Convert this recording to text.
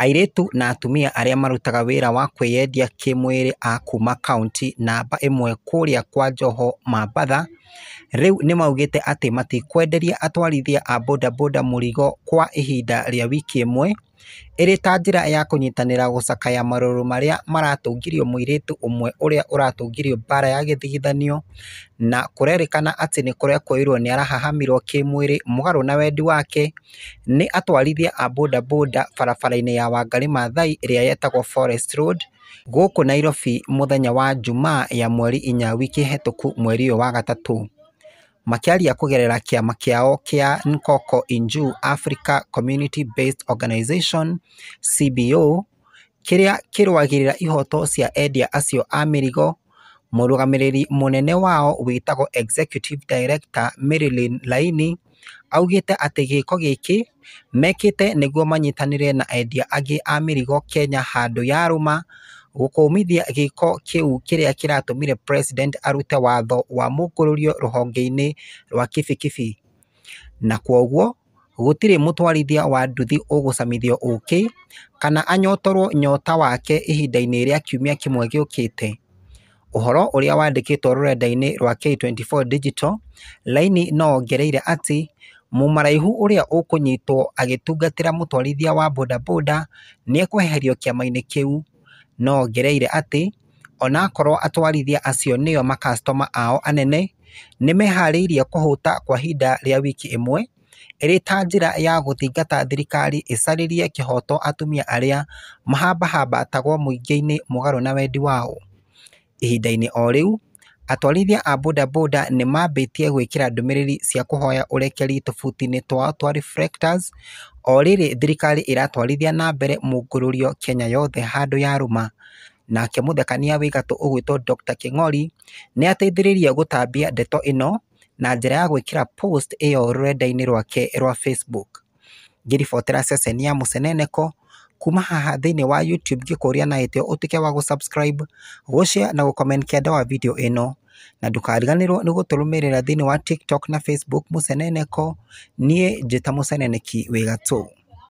airetu na atumia arĩa marutaga wĩra wa kwĩyendia kĩmwĩrĩ a kuma kaunti namba ĩmwe kũrĩa kwa Njoho Mombatha rĩu nĩmaugĩte atĩ matikwenderia atwarithia a bodaboda mũrigo kwa ihinda rĩa wiki ĩmwe ĩrĩ ta njĩra ya kũnyitanĩra gũcakaya marũrũ marĩa maratũngirio mũirĩtu ũmwe ũrĩa ũratũngirio mbara ya gĩthigithanio na kũrerĩkana atĩ nĩkũrekũĩrwo nĩarahahamirwo kĩmwĩrĩ mũgarũ na wendi wake nĩ atwarithia a bodaboda barabara-inĩ ya Wangari Maathai ĩrĩa yetagwo Forest Road gũkũ Nairobi mũthenya wa Jumaa ya mweri inya wiki hetũku mweri ũyũ wa gatatũ makiaria kugerera kĩama kĩao kia Nkoko Inju Africa Community Based organization CBO kĩrĩa kĩrũagĩrĩra ihoto cia endia acio a mĩrigo, mũrũgamĩrĩri mũnene wao wĩtagwo Executive Director Marilyn Laini augĩte atĩ gĩĩko gĩkĩ mekĩte nĩguo manyitanire na endia angĩ a mĩrigo Kenya handũ ya rũma gukumithia giko kiu kiria kiratumire president arute watho wa mukururio ruhongeini ini rwa kibikibi na kwoguo gũtirĩ mutwarithia wa nduthi ũgũcamithio uki kana anyotorwo nyota wake ihinda-inĩ rĩa kiumia kimwe giukite uhoro ũrĩa wandĩkĩtwo rũrenda-inĩ rwa K24 Digital, Laini no ongereire atĩ mũmaraihu ũrĩa ũkũnyitwo agitungatira mutwarithia wa bodaboda nĩekweherio kĩama-inĩ kiu no ongereire ona onakorwo atwarithia acio nĩo makastoma ao anene nĩmeharĩirie kuhuta kwa ihinda rĩa wiki ĩmwe ĩrĩ ta njĩra ya gũthingata thirikari ĩcarĩrie kihoto atumia arĩa mahambahambatagwo mũingĩ-inĩ mũgarũ na wendi wao. Ihinda-inĩ o rĩu Atwarithia a bodaboda nĩ mambĩtie gwikira ndumiriri cia kuhoya urekeri tũbuti-inĩ twao twa reflectors o rĩrĩ thirikari ĩratwarithia na mbere mũngũrũrio Kenya yothe handũ yarũma. Nake mũthekania wĩ gatũ ũgwĩtwo Dr. Kĩng'ori nĩateithĩrĩirie gutambia ndeto ino na njĩra ya gwikira post ĩyo rũrenda-inĩ rwake rwa Facebook. Ngĩribotera ceceni ya Mũceneneko kuma haha thini wa YouTube ngĩkũria na ite ũtuĩke wa gũsubscribe, share na gũcomment kĩanda wa video ĩno. Na ndũkariganĩrwo nĩ gũtũrũmĩrĩra thini wa TikTok na Facebook mũceneneko, niĩ njĩta mũceneneki wĩ gatũ.